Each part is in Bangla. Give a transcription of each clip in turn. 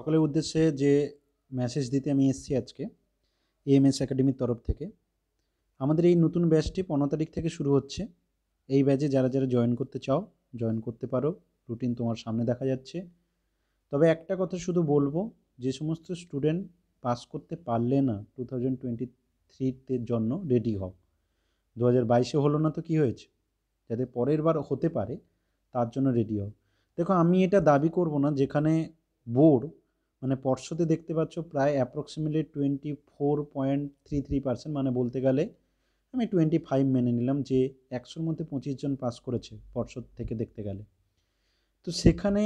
সকলের উদ্দেশ্যে যে মেসেজ দিতে আমি এসেছি আজকে এএমএস একাডেমির তরফ থেকে আমাদের এই নতুন ব্যাচটি পনেরো তারিখ থেকে শুরু হচ্ছে এই ব্যাচে যারা যারা জয়েন করতে চাও জয়েন করতে পারো রুটিন তোমার সামনে দেখা যাচ্ছে তবে একটা কথা শুধু বলবো যে সমস্ত স্টুডেন্ট পাস করতে পারলে না টু থাউজেন্ড টোয়েন্টি থ্রিতে জন্য রেডি হও দু হাজার বাইশে হলো না তো কী হয়েছে যাতে পরের বার হতে পারে তার জন্য রেডি হও দেখো আমি এটা দাবি করব না যেখানে বোর্ড মানে পর্ষদে দেখতে পাচ্ছ প্রায় approximately twenty four point three three percent মানে বলতে গেলে আমি টোয়েন্টি ফাইভ মেনে নিলাম যে একশোর মধ্যে পঁচিশ জন পাস করেছে পর্ষদ থেকে দেখতে গেলে তো সেখানে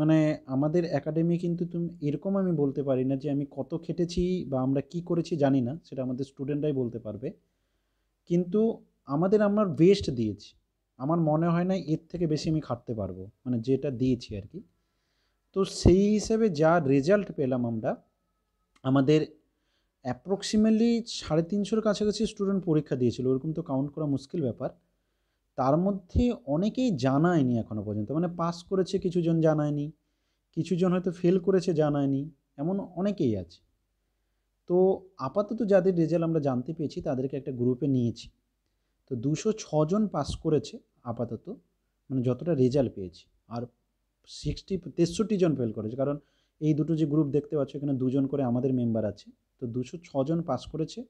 মানে আমাদের একাডেমি কিন্তু তুমি এরকম আমি বলতে পারি না যে আমি কত খেটেছি বা আমরা কি করেছি জানি না সেটা আমাদের স্টুডেন্টরাই বলতে পারবে কিন্তু আমাদের আমার বেস্ট দিয়েছি আমার মনে হয় না এর থেকে বেশি আমি খাটতে পারবো মানে যেটা দিয়েছি আর কি তো সেই হিসেবে যা রেজাল্ট পেলাম আমরা আমাদের অ্যাপ্রক্সিমেটলি সাড়ে তিনশোর কাছাকাছি স্টুডেন্ট পরীক্ষা দিয়েছিল ওরকম তো কাউন্ট করা মুশকিল ব্যাপার তার মধ্যে অনেকেই জানায়নি এখনও পর্যন্ত মানে পাস করেছে কিছুজন জানায়নি কিছুজন হয়তো ফেল করেছে জানায়নি এমন অনেকেই আছে তো আপাতত যাদের রেজাল্ট আমরা জানতে পেয়েছি তাদেরকে একটা গ্রুপে নিয়েছি তো দুশো ছজন পাস করেছে আপাতত মানে যতটা রেজাল্ট পেয়েছি আর সিক্সটি তেষট্টি জন ফেল করেছে কারণ এই দুটো যে গ্রুপ দেখতে পাচ্ছ এখানে দুজন করে আমাদের মেম্বার আছে তো দুশো ছজন পাস করেছে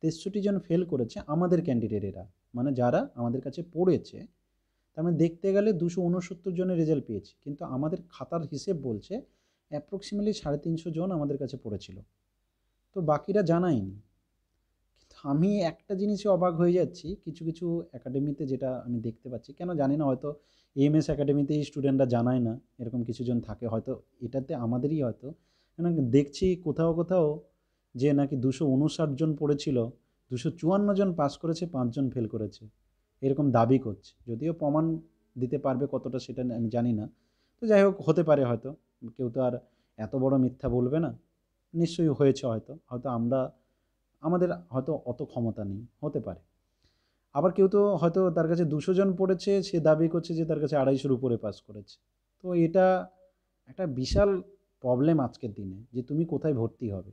তেষট্টি জন ফেল করেছে আমাদের ক্যান্ডিডেটেরা মানে যারা আমাদের কাছে পড়েছে তার মানে দেখতে গেলে দুশো উনসত্তর জনের রেজাল্ট পেয়েছি কিন্তু আমাদের খাতার হিসেব বলছে অ্যাপ্রক্সিমেটলি সাড়ে তিনশো জন আমাদের কাছে পড়েছিল তো বাকিরা জানায়নি কিন্তু আমি একটা জিনিসে অবাক হয়ে যাচ্ছি কিছু কিছু একাডেমিতে যেটা আমি দেখতে পাচ্ছি কেন জানি না হয়তো এমএস একাডেমিতে স্টুডেন্টরা জানায় না এরকম কিছুজন থাকে হয়তো এটাতে আমাদেরই হয়তো কেন দেখছি কোথাও কোথাও যে নাকি দুশো উনষাট জন পড়েছিল দুশো চুয়ান্ন জন পাস করেছে পাঁচজন ফেল করেছে এরকম দাবি করছে যদিও প্রমাণ দিতে পারবে কতটা সেটা আমি জানি না তো যাই হোক হতে পারে হয়তো কেউ তো আর এত বড় মিথ্যা বলবে না নিশ্চয়ই হয়েছে হয়তো হয়তো আমরা আমাদের হয়তো অত ক্ষমতা নেই হতে পারে আবার কেউ তো হয়তো তার কাছে দুশো জন পড়েছে সে দাবি করছে যে তার কাছে আড়াইশোর উপরে পাস করেছে তো এটা একটা বিশাল প্রবলেম আজকের দিনে যে তুমি কোথায় ভর্তি হবে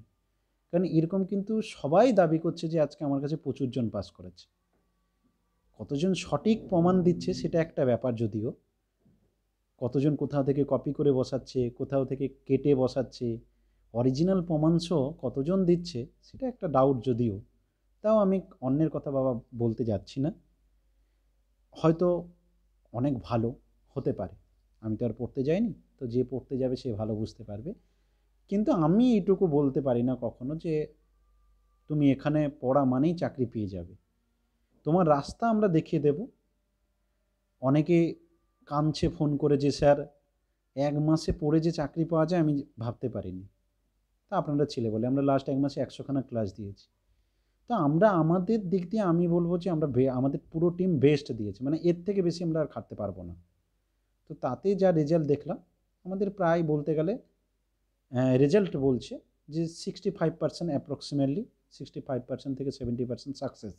কারণ এরকম কিন্তু সবাই দাবি করছে যে আজকে আমার কাছে প্রচুর জন পাস করেছে কতজন সঠিক প্রমাণ দিচ্ছে সেটা একটা ব্যাপার যদিও কতজন কোথাও থেকে কপি করে বসাচ্ছে কোথাও থেকে কেটে বসাচ্ছে অরিজিনাল প্রমাণসহ কতজন দিচ্ছে সেটা একটা ডাউট যদিও তাও আমি অন্যের কথা বাবা বলতে যাচ্ছি না হয়তো অনেক ভালো হতে পারে আমি তো আর পড়তে যাইনি তো যে পড়তে যাবে সে ভালো বুঝতে পারবে কিন্তু আমি এইটুকু বলতে পারি না কখনো যে তুমি এখানে পড়া মানেই চাকরি পেয়ে যাবে তোমার রাস্তা আমরা দেখিয়ে দেব অনেকে কাঁদছে ফোন করে যে স্যার এক মাসে পড়ে যে চাকরি পাওয়া যায় আমি ভাবতে পারিনি তা আপনারা ছেলে বলে আমরা লাস্ট এক মাসে একশোখানা ক্লাস দিয়েছি তো আমরা আমাদের দিক দিয়ে আমি বলবো যে আমরা আমাদের পুরো টিম বেস্ট দিয়েছে মানে এর থেকে বেশি আমরা আর খাটতে পারবো না তো তাতে যা রেজাল্ট দেখলাম আমাদের প্রায় বলতে গেলে রেজাল্ট বলছে যে sixty five percent approximately sixty five percent থেকে seventy percent success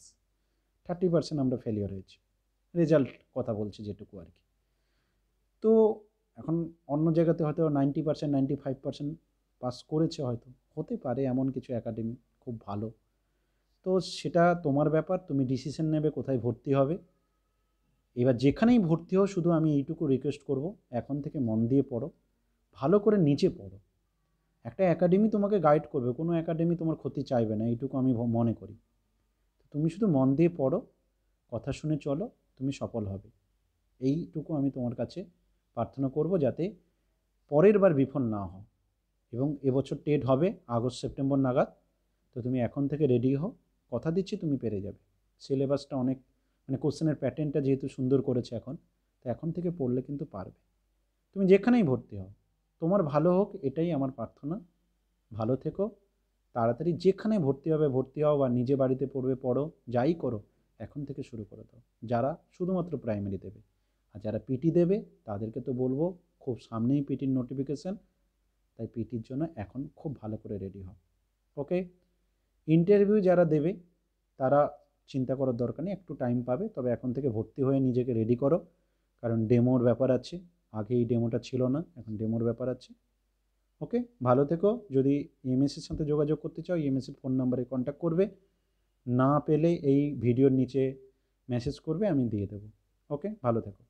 thirty percent আমরা ফেলিওর হয়েছি রেজাল্ট কথা বলছি যেটুকু আর কি তো এখন অন্য জায়গাতে হয়তো ninety percent ninety five percent pass করেছে হয়তো হতে পারে এমন কিছু একাডেমি খুব ভালো তো সেটা তোমার ব্যাপার তুমি ডিসিশন নেবে কোথায় ভর্তি হবে এবার যেখানেই ভর্তি হও শুধু আমি এইটুকু রিকোয়েস্ট করব এখন থেকে মন দিয়ে পড়ো ভালো করে নিচে পড়ো একটা একাডেমি তোমাকে গাইড করবে কোনো একাডেমি তোমার ক্ষতি চাইবে না এইটুকু আমি মনে করি তুমি শুধু মন দিয়ে পড়ো কথা শুনে চলো তুমি সফল হবে এইটুকু আমি তোমার কাছে প্রার্থনা করব যাতে পরের বার বিফল না হও এবং এবছর টেট হবে আগস্ট সেপ্টেম্বর নাগাদ তো তুমি এখন থেকে রেডি হও কথা দিচ্ছি তুমি পেরে যাবে সিলেবাসটা অনেক মানে কোশ্চেনের প্যাটার্নটা যেহেতু সুন্দর করেছে এখন তো এখন থেকে পড়লে কিন্তু পারবে তুমি যেখানেই ভর্তি হও তোমার ভালো হোক এটাই আমার প্রার্থনা ভালো থেকো তাড়াতাড়ি যেখানে ভর্তি হবে ভর্তি হও বা নিজে বাড়িতে পড়বে পড়ো যাই করো এখন থেকে শুরু করে দাও যারা শুধুমাত্র প্রাইমারি দেবে আর যারা পিটি দেবে তাদেরকে তো বলবো খুব সামনেই পিটির নোটিফিকেশান তাই পিটির জন্য এখন খুব ভালো করে রেডি হও ওকে ইন্টারভিউ যারা দেবে তারা চিন্তা করার দরকার নেই একটু টাইম পাবে তবে এখন থেকে ভর্তি হয়ে নিজেকে রেডি করো কারণ ডেমোর ব্যাপার আছে আগে এই ডেমোটা ছিল না এখন ডেমোর ব্যাপার আছে ওকে ভালো থেকো যদি ইএমএসির সাথে যোগাযোগ করতে চাও ইএমএসির ফোন নাম্বারে কন্ট্যাক্ট করবে না পেলে এই ভিডিওর নিচে মেসেজ করবে আমি দিয়ে দেবো ওকে ভালো থেকো